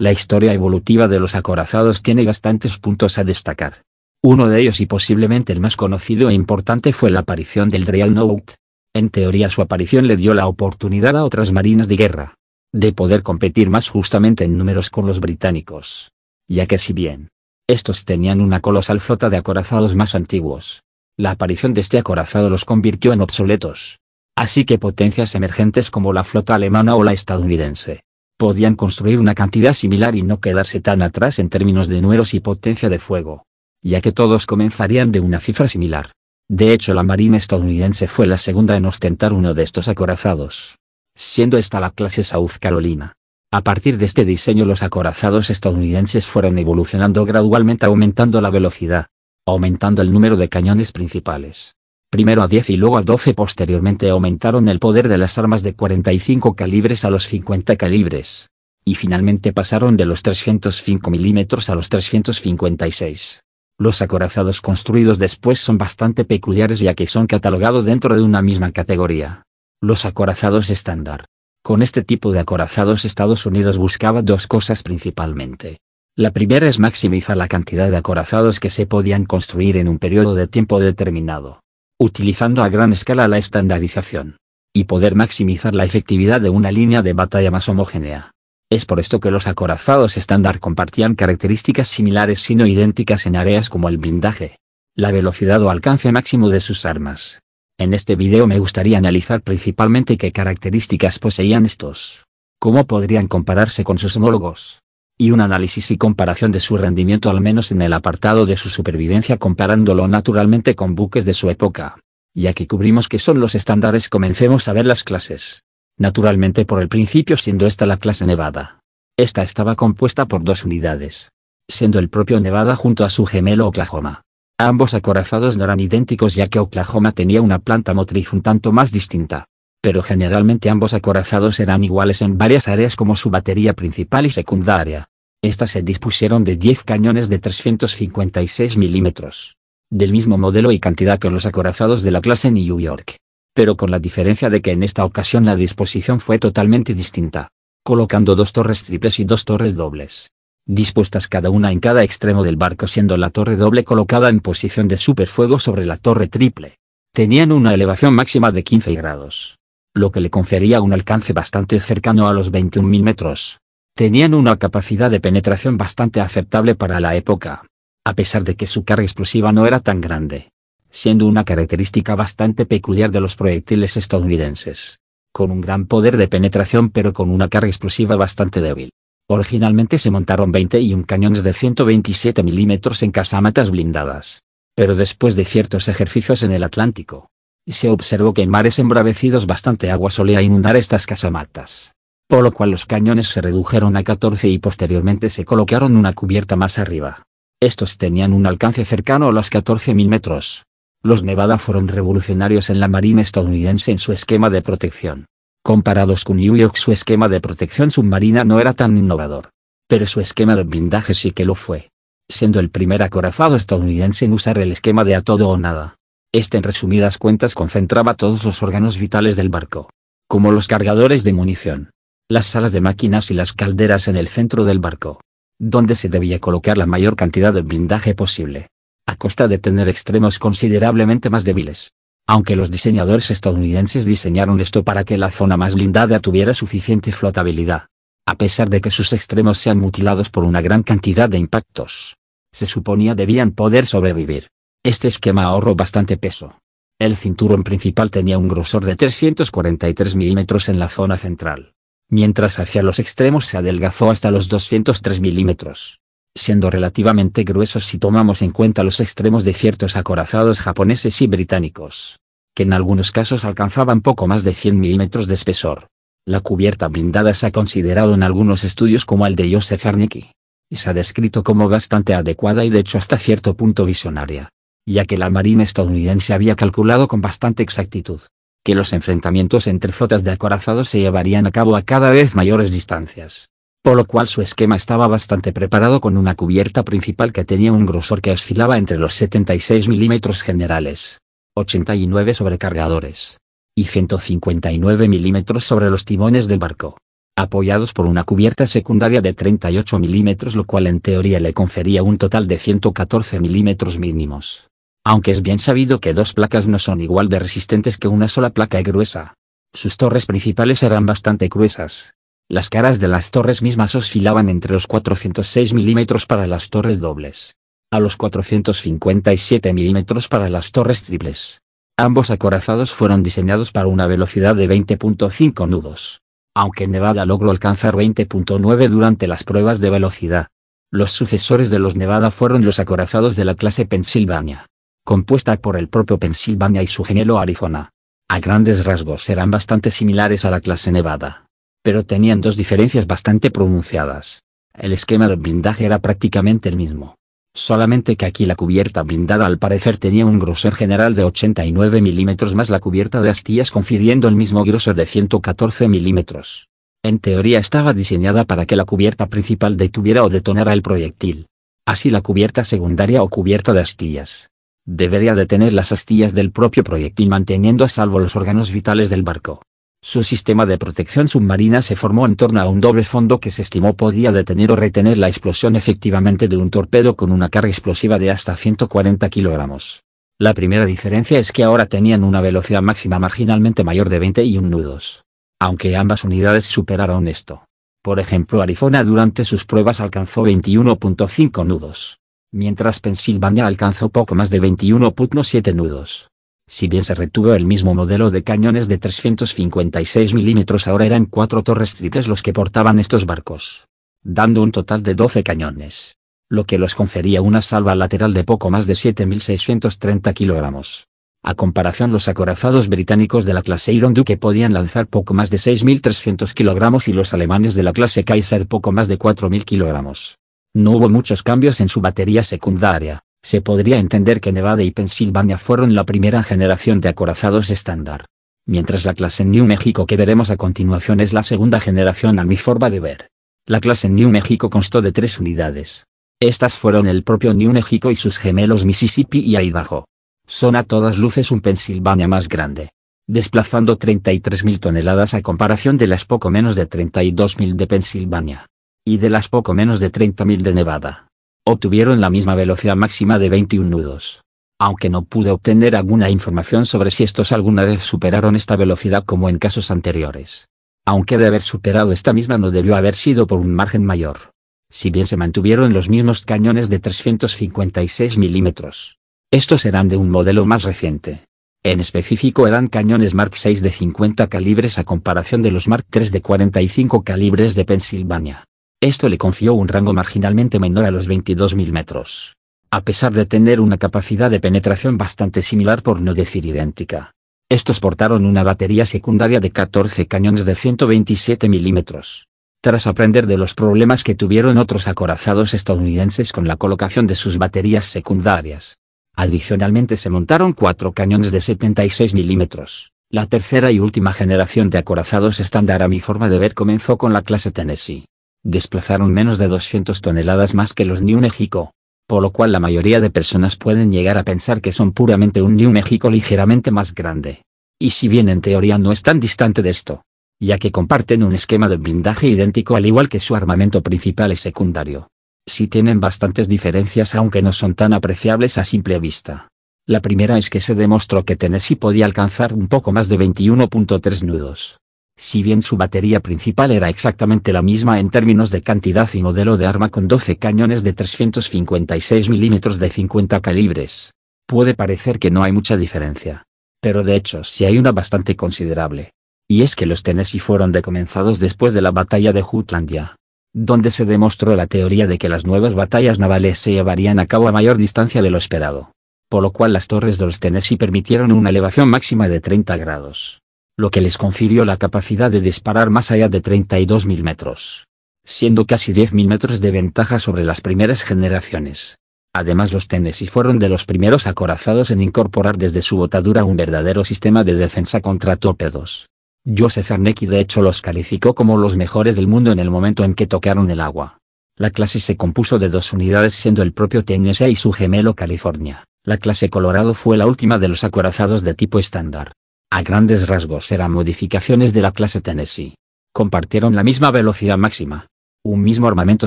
La historia evolutiva de los acorazados tiene bastantes puntos a destacar. Uno de ellos y posiblemente el más conocido e importante fue la aparición del Dreadnought. Note. En teoría su aparición le dio la oportunidad a otras marinas de guerra de poder competir más justamente en números con los británicos. Ya que si bien estos tenían una colosal flota de acorazados más antiguos, la aparición de este acorazado los convirtió en obsoletos. Así que potencias emergentes como la flota alemana o la estadounidense podían construir una cantidad similar y no quedarse tan atrás en términos de números y potencia de fuego, ya que todos comenzarían de una cifra similar. De hecho, la Marina estadounidense fue la segunda en ostentar uno de estos acorazados, siendo esta la clase South Carolina. A partir de este diseño los acorazados estadounidenses fueron evolucionando gradualmente aumentando la velocidad, aumentando el número de cañones principales, primero a 10 y luego a 12 posteriormente aumentaron el poder de las armas de 45 calibres a los 50 calibres. Y finalmente pasaron de los 305 milímetros a los 356. Los acorazados construidos después son bastante peculiares ya que son catalogados dentro de una misma categoría. Los acorazados estándar. Con este tipo de acorazados Estados Unidos buscaba dos cosas principalmente. La primera es maximizar la cantidad de acorazados que se podían construir en un periodo de tiempo determinado utilizando a gran escala la estandarización. Y poder maximizar la efectividad de una línea de batalla más homogénea. Es por esto que los acorazados estándar compartían características similares sino idénticas en áreas como el blindaje, la velocidad o alcance máximo de sus armas. En este video me gustaría analizar principalmente qué características poseían estos, cómo podrían compararse con sus homólogos, y un análisis y comparación de su rendimiento al menos en el apartado de su supervivencia comparándolo naturalmente con buques de su época. Ya que cubrimos que son los estándares comencemos a ver las clases. Naturalmente por el principio siendo esta la clase Nevada. Esta estaba compuesta por dos unidades. Siendo el propio Nevada junto a su gemelo Oklahoma. Ambos acorazados no eran idénticos ya que Oklahoma tenía una planta motriz un tanto más distinta pero generalmente ambos acorazados eran iguales en varias áreas como su batería principal y secundaria. Estas se dispusieron de 10 cañones de 356 milímetros. Del mismo modelo y cantidad que los acorazados de la clase New York. Pero con la diferencia de que en esta ocasión la disposición fue totalmente distinta. Colocando dos torres triples y dos torres dobles. Dispuestas cada una en cada extremo del barco siendo la torre doble colocada en posición de superfuego sobre la torre triple. Tenían una elevación máxima de 15 grados lo que le confería un alcance bastante cercano a los 21.000 metros. Tenían una capacidad de penetración bastante aceptable para la época, a pesar de que su carga explosiva no era tan grande, siendo una característica bastante peculiar de los proyectiles estadounidenses, con un gran poder de penetración pero con una carga explosiva bastante débil. Originalmente se montaron un cañones de 127 milímetros en casamatas blindadas. Pero después de ciertos ejercicios en el Atlántico, se observó que en mares embravecidos bastante agua solía inundar estas casamatas. Por lo cual los cañones se redujeron a 14 y posteriormente se colocaron una cubierta más arriba. Estos tenían un alcance cercano a los 14.000 metros. Los Nevada fueron revolucionarios en la Marina estadounidense en su esquema de protección. Comparados con New York su esquema de protección submarina no era tan innovador. Pero su esquema de blindaje sí que lo fue. Siendo el primer acorazado estadounidense en usar el esquema de a todo o nada. Este en resumidas cuentas concentraba todos los órganos vitales del barco. Como los cargadores de munición. Las salas de máquinas y las calderas en el centro del barco. Donde se debía colocar la mayor cantidad de blindaje posible. A costa de tener extremos considerablemente más débiles. Aunque los diseñadores estadounidenses diseñaron esto para que la zona más blindada tuviera suficiente flotabilidad. A pesar de que sus extremos sean mutilados por una gran cantidad de impactos. Se suponía debían poder sobrevivir. Este esquema ahorró bastante peso. El cinturón principal tenía un grosor de 343 milímetros en la zona central, mientras hacia los extremos se adelgazó hasta los 203 milímetros, siendo relativamente gruesos si tomamos en cuenta los extremos de ciertos acorazados japoneses y británicos, que en algunos casos alcanzaban poco más de 100 milímetros de espesor. La cubierta blindada se ha considerado en algunos estudios como el de Joseph Arnicki, y se ha descrito como bastante adecuada y de hecho hasta cierto punto visionaria ya que la Marina estadounidense había calculado con bastante exactitud que los enfrentamientos entre flotas de acorazados se llevarían a cabo a cada vez mayores distancias. Por lo cual su esquema estaba bastante preparado con una cubierta principal que tenía un grosor que oscilaba entre los 76 milímetros generales, 89 sobrecargadores. y 159 milímetros sobre los timones del barco apoyados por una cubierta secundaria de 38 milímetros lo cual en teoría le confería un total de 114 milímetros mínimos aunque es bien sabido que dos placas no son igual de resistentes que una sola placa gruesa. Sus torres principales eran bastante gruesas. Las caras de las torres mismas oscilaban entre los 406 milímetros para las torres dobles, a los 457 milímetros para las torres triples. Ambos acorazados fueron diseñados para una velocidad de 20.5 nudos, aunque Nevada logró alcanzar 20.9 durante las pruebas de velocidad. Los sucesores de los Nevada fueron los acorazados de la clase Pensilvania compuesta por el propio Pensilvania y su gemelo Arizona. A grandes rasgos eran bastante similares a la clase Nevada. Pero tenían dos diferencias bastante pronunciadas. El esquema de blindaje era prácticamente el mismo. Solamente que aquí la cubierta blindada al parecer tenía un grosor general de 89 milímetros más la cubierta de astillas confiriendo el mismo grosor de 114 milímetros. En teoría estaba diseñada para que la cubierta principal detuviera o detonara el proyectil. Así la cubierta secundaria o cubierta de astillas debería detener las astillas del propio proyectil manteniendo a salvo los órganos vitales del barco. Su sistema de protección submarina se formó en torno a un doble fondo que se estimó podía detener o retener la explosión efectivamente de un torpedo con una carga explosiva de hasta 140 kilogramos. La primera diferencia es que ahora tenían una velocidad máxima marginalmente mayor de 21 nudos. Aunque ambas unidades superaron esto. Por ejemplo, Arizona durante sus pruebas alcanzó 21.5 nudos mientras Pensilvania alcanzó poco más de 21.7 nudos. Si bien se retuvo el mismo modelo de cañones de 356 milímetros ahora eran cuatro torres triples los que portaban estos barcos, dando un total de 12 cañones, lo que los confería una salva lateral de poco más de 7.630 kilogramos. A comparación los acorazados británicos de la clase Iron Duke podían lanzar poco más de 6.300 kilogramos y los alemanes de la clase Kaiser poco más de 4.000 kilogramos. No hubo muchos cambios en su batería secundaria, se podría entender que Nevada y Pensilvania fueron la primera generación de acorazados estándar. Mientras la clase New México que veremos a continuación es la segunda generación a mi forma de ver. La clase New México constó de tres unidades. Estas fueron el propio New México y sus gemelos Mississippi y Idaho. Son a todas luces un Pensilvania más grande desplazando 33.000 toneladas a comparación de las poco menos de 32.000 de Pensilvania y de las poco menos de 30.000 de Nevada. Obtuvieron la misma velocidad máxima de 21 nudos. Aunque no pude obtener alguna información sobre si estos alguna vez superaron esta velocidad como en casos anteriores. Aunque de haber superado esta misma no debió haber sido por un margen mayor. Si bien se mantuvieron los mismos cañones de 356 milímetros. Estos eran de un modelo más reciente. En específico eran cañones Mark 6 de 50 calibres a comparación de los Mark 3 de 45 calibres de Pensilvania. Esto le confió un rango marginalmente menor a los 22.000 metros. A pesar de tener una capacidad de penetración bastante similar por no decir idéntica. Estos portaron una batería secundaria de 14 cañones de 127 milímetros. Tras aprender de los problemas que tuvieron otros acorazados estadounidenses con la colocación de sus baterías secundarias. Adicionalmente se montaron cuatro cañones de 76 milímetros. La tercera y última generación de acorazados estándar a mi forma de ver comenzó con la clase Tennessee desplazaron menos de 200 toneladas más que los New Mexico. Por lo cual la mayoría de personas pueden llegar a pensar que son puramente un New Mexico ligeramente más grande. Y si bien en teoría no es tan distante de esto, ya que comparten un esquema de blindaje idéntico al igual que su armamento principal y secundario. si tienen bastantes diferencias aunque no son tan apreciables a simple vista. La primera es que se demostró que Tennessee podía alcanzar un poco más de 21.3 nudos, si bien su batería principal era exactamente la misma en términos de cantidad y modelo de arma con 12 cañones de 356 milímetros de 50 calibres. Puede parecer que no hay mucha diferencia. Pero de hecho sí hay una bastante considerable. Y es que los Tennessee fueron decomenzados después de la batalla de Jutlandia, donde se demostró la teoría de que las nuevas batallas navales se llevarían a cabo a mayor distancia de lo esperado. Por lo cual las torres de los Tennessee permitieron una elevación máxima de 30 grados lo que les confirió la capacidad de disparar más allá de 32.000 metros, siendo casi 10.000 metros de ventaja sobre las primeras generaciones. Además los Tennessee fueron de los primeros acorazados en incorporar desde su botadura un verdadero sistema de defensa contra torpedos. Joseph Arnecki de hecho los calificó como los mejores del mundo en el momento en que tocaron el agua. La clase se compuso de dos unidades siendo el propio Tennessee y su gemelo California. La clase Colorado fue la última de los acorazados de tipo estándar. A grandes rasgos eran modificaciones de la clase Tennessee. Compartieron la misma velocidad máxima, un mismo armamento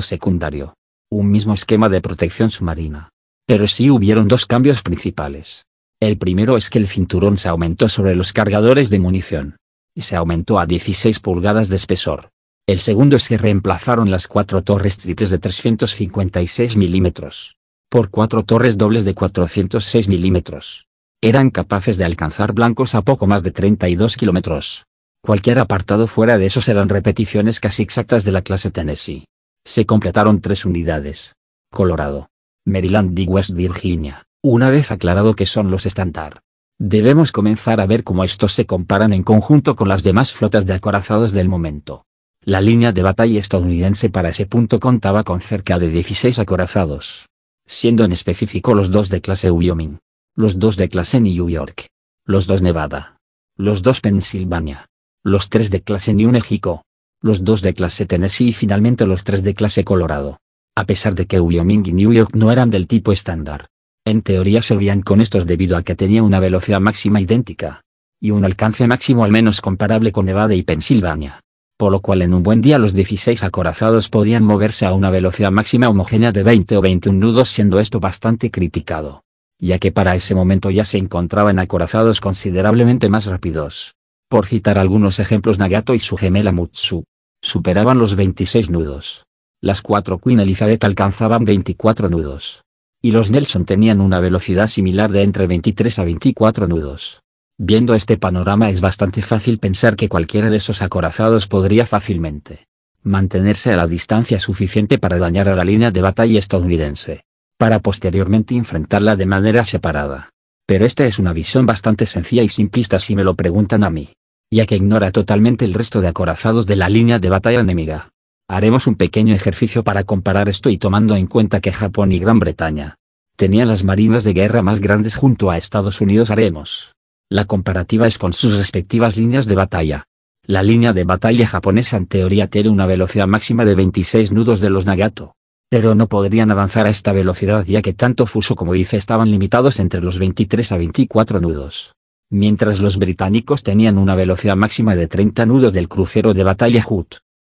secundario, un mismo esquema de protección submarina. Pero sí hubieron dos cambios principales. El primero es que el cinturón se aumentó sobre los cargadores de munición. Y se aumentó a 16 pulgadas de espesor. El segundo es que reemplazaron las cuatro torres triples de 356 milímetros por cuatro torres dobles de 406 milímetros eran capaces de alcanzar blancos a poco más de 32 kilómetros. Cualquier apartado fuera de esos eran repeticiones casi exactas de la clase Tennessee. Se completaron tres unidades. Colorado, Maryland y West Virginia, una vez aclarado que son los estándar. Debemos comenzar a ver cómo estos se comparan en conjunto con las demás flotas de acorazados del momento. La línea de batalla estadounidense para ese punto contaba con cerca de 16 acorazados, siendo en específico los dos de clase Wyoming, los dos de clase New York, los dos Nevada, los dos Pensilvania, los tres de clase New México, los dos de clase Tennessee y finalmente los tres de clase Colorado. A pesar de que Wyoming y New York no eran del tipo estándar. En teoría servían con estos debido a que tenía una velocidad máxima idéntica. Y un alcance máximo al menos comparable con Nevada y Pensilvania. Por lo cual en un buen día los 16 acorazados podían moverse a una velocidad máxima homogénea de 20 o 21 nudos siendo esto bastante criticado ya que para ese momento ya se encontraban acorazados considerablemente más rápidos. Por citar algunos ejemplos Nagato y su gemela Mutsu. Superaban los 26 nudos. Las cuatro Queen Elizabeth alcanzaban 24 nudos. Y los Nelson tenían una velocidad similar de entre 23 a 24 nudos. Viendo este panorama es bastante fácil pensar que cualquiera de esos acorazados podría fácilmente mantenerse a la distancia suficiente para dañar a la línea de batalla estadounidense para posteriormente enfrentarla de manera separada. Pero esta es una visión bastante sencilla y simplista si me lo preguntan a mí, ya que ignora totalmente el resto de acorazados de la línea de batalla enemiga. Haremos un pequeño ejercicio para comparar esto y tomando en cuenta que Japón y Gran Bretaña tenían las marinas de guerra más grandes junto a Estados Unidos haremos. La comparativa es con sus respectivas líneas de batalla. La línea de batalla japonesa en teoría tiene una velocidad máxima de 26 nudos de los Nagato, pero no podrían avanzar a esta velocidad ya que tanto Fuso como Ife estaban limitados entre los 23 a 24 nudos. Mientras los británicos tenían una velocidad máxima de 30 nudos del crucero de batalla Hood,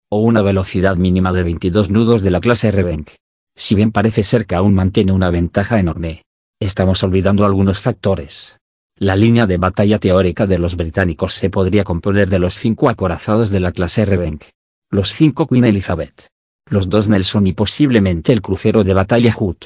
o una velocidad mínima de 22 nudos de la clase Revenk. Si bien parece ser que aún mantiene una ventaja enorme, estamos olvidando algunos factores. La línea de batalla teórica de los británicos se podría componer de los cinco acorazados de la clase Revenk, los cinco Queen Elizabeth, los dos Nelson y posiblemente el crucero de batalla Hood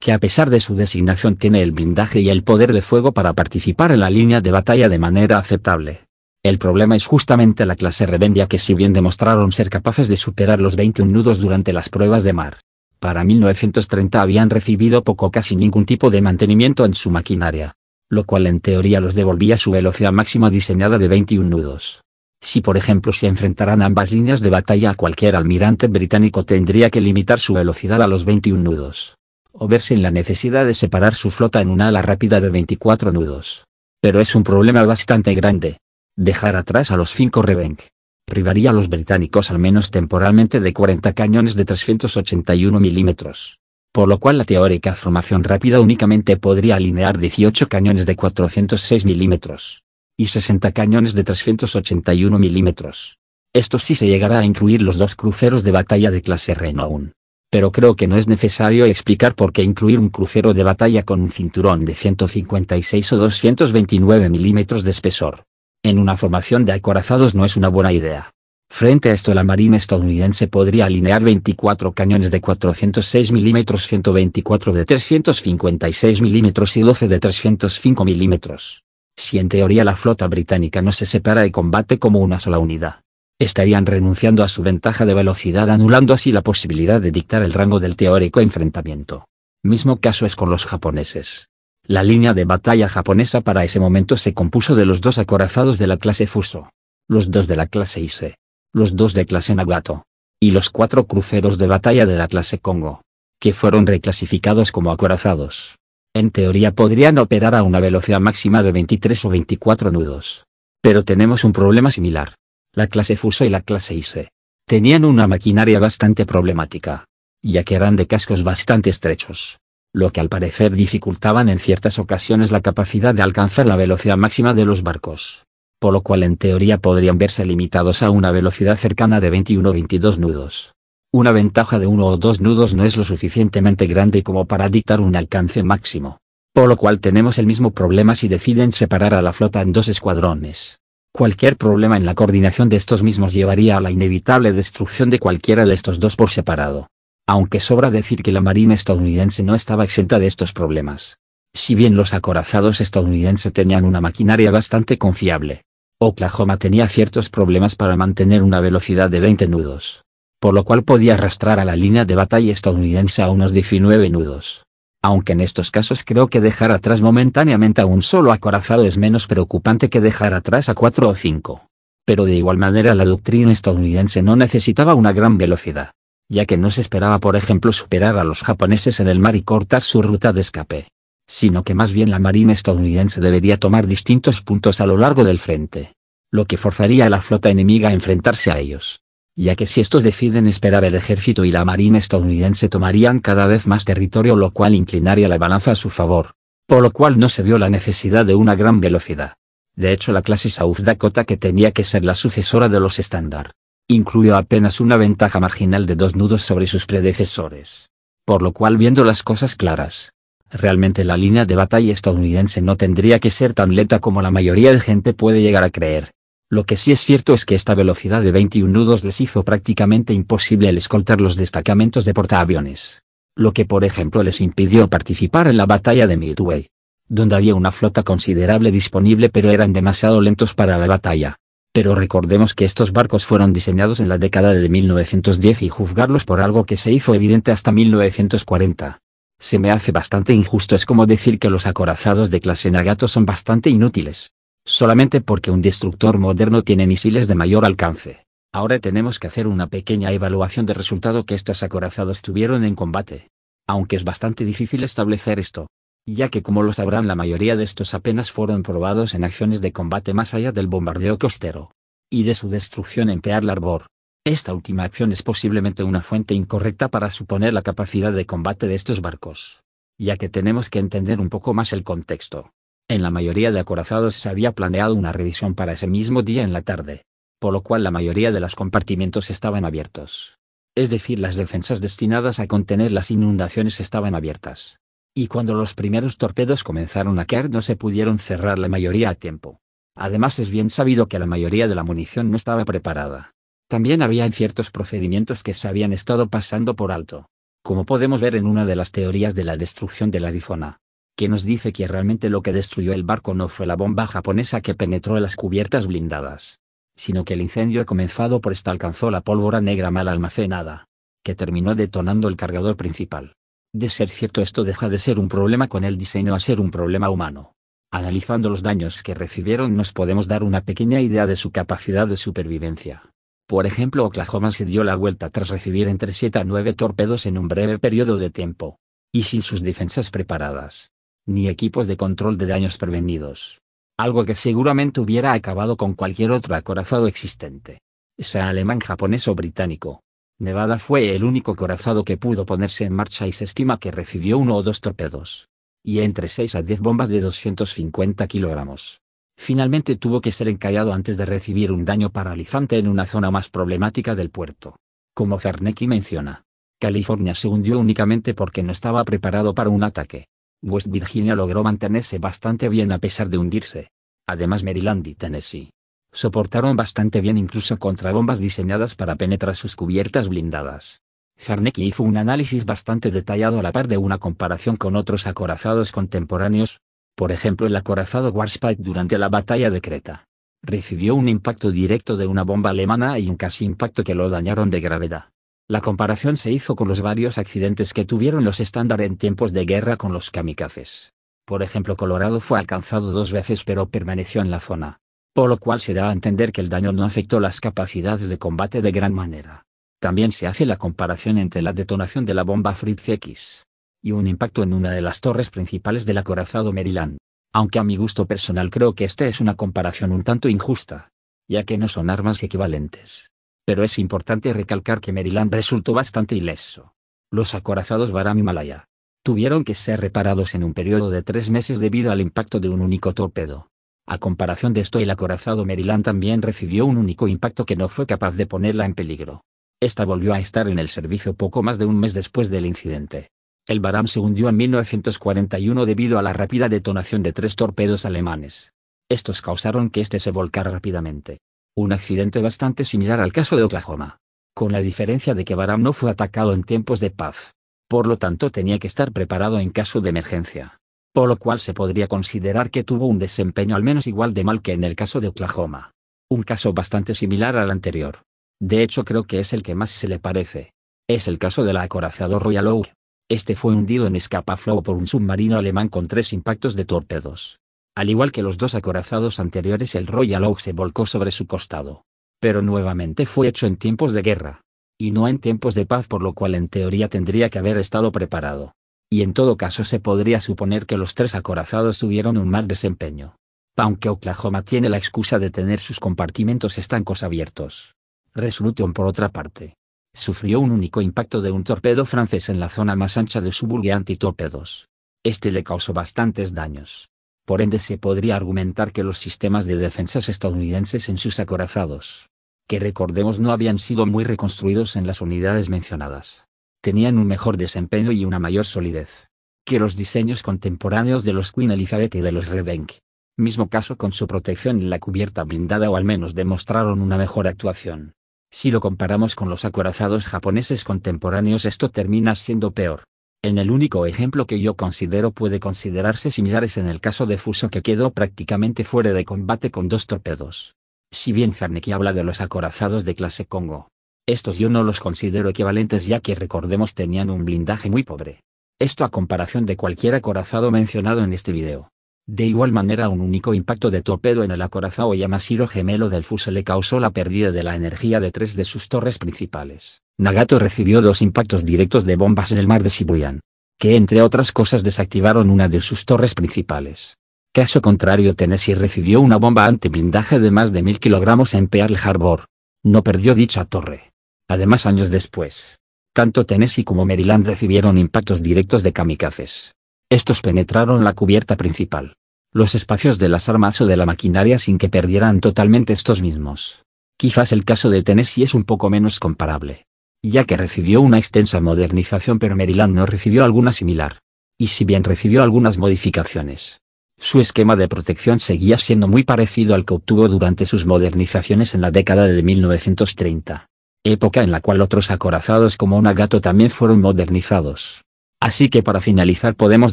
que a pesar de su designación tiene el blindaje y el poder de fuego para participar en la línea de batalla de manera aceptable. El problema es justamente la clase rebendia que si bien demostraron ser capaces de superar los 21 nudos durante las pruebas de mar, para 1930 habían recibido poco casi ningún tipo de mantenimiento en su maquinaria, lo cual en teoría los devolvía su velocidad máxima diseñada de 21 nudos. Si por ejemplo se enfrentaran ambas líneas de batalla a cualquier almirante británico tendría que limitar su velocidad a los 21 nudos. O verse en la necesidad de separar su flota en una ala rápida de 24 nudos. Pero es un problema bastante grande. Dejar atrás a los 5 reveng. Privaría a los británicos al menos temporalmente de 40 cañones de 381 milímetros. Por lo cual la teórica formación rápida únicamente podría alinear 18 cañones de 406 milímetros y 60 cañones de 381 milímetros. Esto sí se llegará a incluir los dos cruceros de batalla de clase Renault. Pero creo que no es necesario explicar por qué incluir un crucero de batalla con un cinturón de 156 o 229 milímetros de espesor. En una formación de acorazados no es una buena idea. Frente a esto la Marina estadounidense podría alinear 24 cañones de 406 milímetros, 124 de 356 milímetros y 12 de 305 milímetros. Si en teoría la flota británica no se separa y combate como una sola unidad, estarían renunciando a su ventaja de velocidad anulando así la posibilidad de dictar el rango del teórico enfrentamiento. Mismo caso es con los japoneses. La línea de batalla japonesa para ese momento se compuso de los dos acorazados de la clase Fuso, los dos de la clase Ise, los dos de clase Nagato, y los cuatro cruceros de batalla de la clase Congo, que fueron reclasificados como acorazados en teoría podrían operar a una velocidad máxima de 23 o 24 nudos. Pero tenemos un problema similar. La clase Fuso y la clase IC tenían una maquinaria bastante problemática, ya que eran de cascos bastante estrechos, lo que al parecer dificultaban en ciertas ocasiones la capacidad de alcanzar la velocidad máxima de los barcos, por lo cual en teoría podrían verse limitados a una velocidad cercana de 21 o 22 nudos. Una ventaja de uno o dos nudos no es lo suficientemente grande como para dictar un alcance máximo. Por lo cual tenemos el mismo problema si deciden separar a la flota en dos escuadrones. Cualquier problema en la coordinación de estos mismos llevaría a la inevitable destrucción de cualquiera de estos dos por separado. Aunque sobra decir que la Marina estadounidense no estaba exenta de estos problemas. Si bien los acorazados estadounidenses tenían una maquinaria bastante confiable, Oklahoma tenía ciertos problemas para mantener una velocidad de 20 nudos por lo cual podía arrastrar a la línea de batalla estadounidense a unos 19 nudos. Aunque en estos casos creo que dejar atrás momentáneamente a un solo acorazado es menos preocupante que dejar atrás a cuatro o cinco. Pero de igual manera la doctrina estadounidense no necesitaba una gran velocidad, ya que no se esperaba por ejemplo superar a los japoneses en el mar y cortar su ruta de escape, sino que más bien la marina estadounidense debería tomar distintos puntos a lo largo del frente, lo que forzaría a la flota enemiga a enfrentarse a ellos ya que si estos deciden esperar el ejército y la marina estadounidense tomarían cada vez más territorio lo cual inclinaría la balanza a su favor, por lo cual no se vio la necesidad de una gran velocidad. De hecho la clase South Dakota que tenía que ser la sucesora de los estándar, incluyó apenas una ventaja marginal de dos nudos sobre sus predecesores. Por lo cual viendo las cosas claras, realmente la línea de batalla estadounidense no tendría que ser tan lenta como la mayoría de gente puede llegar a creer. Lo que sí es cierto es que esta velocidad de 21 nudos les hizo prácticamente imposible el escoltar los destacamentos de portaaviones. Lo que por ejemplo les impidió participar en la batalla de Midway. Donde había una flota considerable disponible pero eran demasiado lentos para la batalla. Pero recordemos que estos barcos fueron diseñados en la década de 1910 y juzgarlos por algo que se hizo evidente hasta 1940. Se me hace bastante injusto es como decir que los acorazados de clase Nagato son bastante inútiles solamente porque un destructor moderno tiene misiles de mayor alcance. Ahora tenemos que hacer una pequeña evaluación de resultado que estos acorazados tuvieron en combate. Aunque es bastante difícil establecer esto, ya que como lo sabrán la mayoría de estos apenas fueron probados en acciones de combate más allá del bombardeo costero y de su destrucción en Pearl Harbor. Esta última acción es posiblemente una fuente incorrecta para suponer la capacidad de combate de estos barcos, ya que tenemos que entender un poco más el contexto. En la mayoría de acorazados se había planeado una revisión para ese mismo día en la tarde, por lo cual la mayoría de los compartimientos estaban abiertos. Es decir, las defensas destinadas a contener las inundaciones estaban abiertas. Y cuando los primeros torpedos comenzaron a caer no se pudieron cerrar la mayoría a tiempo. Además es bien sabido que la mayoría de la munición no estaba preparada. También había ciertos procedimientos que se habían estado pasando por alto, como podemos ver en una de las teorías de la destrucción del Arizona que nos dice que realmente lo que destruyó el barco no fue la bomba japonesa que penetró las cubiertas blindadas, sino que el incendio comenzado por esta alcanzó la pólvora negra mal almacenada, que terminó detonando el cargador principal. De ser cierto esto deja de ser un problema con el diseño a ser un problema humano. Analizando los daños que recibieron nos podemos dar una pequeña idea de su capacidad de supervivencia. Por ejemplo, Oklahoma se dio la vuelta tras recibir entre 7 a 9 torpedos en un breve periodo de tiempo. Y sin sus defensas preparadas, ni equipos de control de daños prevenidos. Algo que seguramente hubiera acabado con cualquier otro acorazado existente. Sea alemán, japonés o británico. Nevada fue el único acorazado que pudo ponerse en marcha y se estima que recibió uno o dos torpedos. Y entre 6 a 10 bombas de 250 kilogramos. Finalmente tuvo que ser encallado antes de recibir un daño paralizante en una zona más problemática del puerto. Como Fernecki menciona, California se hundió únicamente porque no estaba preparado para un ataque. West Virginia logró mantenerse bastante bien a pesar de hundirse. Además Maryland y Tennessee soportaron bastante bien incluso contra bombas diseñadas para penetrar sus cubiertas blindadas. Zarnecki hizo un análisis bastante detallado a la par de una comparación con otros acorazados contemporáneos, por ejemplo el acorazado Warspite durante la batalla de Creta. Recibió un impacto directo de una bomba alemana y un casi impacto que lo dañaron de gravedad. La comparación se hizo con los varios accidentes que tuvieron los estándar en tiempos de guerra con los kamikazes. Por ejemplo, Colorado fue alcanzado dos veces pero permaneció en la zona. Por lo cual se da a entender que el daño no afectó las capacidades de combate de gran manera. También se hace la comparación entre la detonación de la bomba Fritz X y un impacto en una de las torres principales del acorazado Maryland. Aunque a mi gusto personal creo que esta es una comparación un tanto injusta, ya que no son armas equivalentes pero es importante recalcar que Maryland resultó bastante ileso. Los acorazados Baram Himalaya tuvieron que ser reparados en un periodo de tres meses debido al impacto de un único torpedo. A comparación de esto, el acorazado Maryland también recibió un único impacto que no fue capaz de ponerla en peligro. Esta volvió a estar en el servicio poco más de un mes después del incidente. El Baram se hundió en 1941 debido a la rápida detonación de tres torpedos alemanes. Estos causaron que este se volcara rápidamente un accidente bastante similar al caso de Oklahoma. Con la diferencia de que Baram no fue atacado en tiempos de paz. Por lo tanto tenía que estar preparado en caso de emergencia. Por lo cual se podría considerar que tuvo un desempeño al menos igual de mal que en el caso de Oklahoma. Un caso bastante similar al anterior. De hecho creo que es el que más se le parece. Es el caso del acorazado Royal Oak. Este fue hundido en escapaflow por un submarino alemán con tres impactos de torpedos. Al igual que los dos acorazados anteriores el Royal Oak se volcó sobre su costado. Pero nuevamente fue hecho en tiempos de guerra. Y no en tiempos de paz por lo cual en teoría tendría que haber estado preparado. Y en todo caso se podría suponer que los tres acorazados tuvieron un mal desempeño. Aunque Oklahoma tiene la excusa de tener sus compartimentos estancos abiertos. Resolution por otra parte. Sufrió un único impacto de un torpedo francés en la zona más ancha de su y antitorpedos. Este le causó bastantes daños. Por ende se podría argumentar que los sistemas de defensas estadounidenses en sus acorazados, que recordemos no habían sido muy reconstruidos en las unidades mencionadas, tenían un mejor desempeño y una mayor solidez que los diseños contemporáneos de los Queen Elizabeth y de los Revenge. Mismo caso con su protección en la cubierta blindada o al menos demostraron una mejor actuación. Si lo comparamos con los acorazados japoneses contemporáneos esto termina siendo peor. En el único ejemplo que yo considero puede considerarse similar es en el caso de Fuso que quedó prácticamente fuera de combate con dos torpedos. Si bien Fernicki habla de los acorazados de clase Congo, estos yo no los considero equivalentes ya que recordemos tenían un blindaje muy pobre. Esto a comparación de cualquier acorazado mencionado en este video. De igual manera un único impacto de torpedo en el acorazado Yamashiro gemelo del Fuso le causó la pérdida de la energía de tres de sus torres principales. Nagato recibió dos impactos directos de bombas en el mar de Shibuyan. Que entre otras cosas desactivaron una de sus torres principales. Caso contrario Tennessee recibió una bomba blindaje de más de mil kilogramos en Pearl Harbor. No perdió dicha torre. Además años después. Tanto Tennessee como Maryland recibieron impactos directos de kamikazes. Estos penetraron la cubierta principal. Los espacios de las armas o de la maquinaria sin que perdieran totalmente estos mismos. Quizás el caso de Tennessee es un poco menos comparable ya que recibió una extensa modernización pero Maryland no recibió alguna similar. Y si bien recibió algunas modificaciones, su esquema de protección seguía siendo muy parecido al que obtuvo durante sus modernizaciones en la década de 1930, época en la cual otros acorazados como un gato también fueron modernizados. Así que para finalizar podemos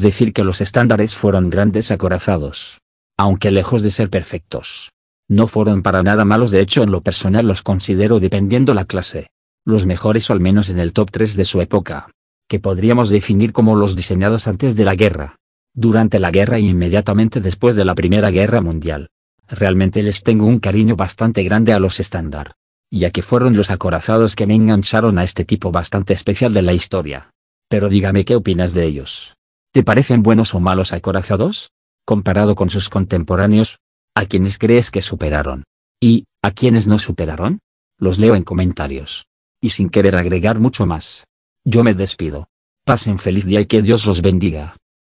decir que los estándares fueron grandes acorazados. Aunque lejos de ser perfectos. No fueron para nada malos de hecho en lo personal los considero dependiendo la clase los mejores o al menos en el top 3 de su época, que podríamos definir como los diseñados antes de la guerra, durante la guerra y inmediatamente después de la Primera Guerra Mundial. Realmente les tengo un cariño bastante grande a los estándar, ya que fueron los acorazados que me engancharon a este tipo bastante especial de la historia. Pero dígame qué opinas de ellos. ¿Te parecen buenos o malos acorazados? Comparado con sus contemporáneos, ¿a quienes crees que superaron? ¿Y, a quienes no superaron? Los leo en comentarios y sin querer agregar mucho más. Yo me despido. Pasen feliz día y que Dios los bendiga.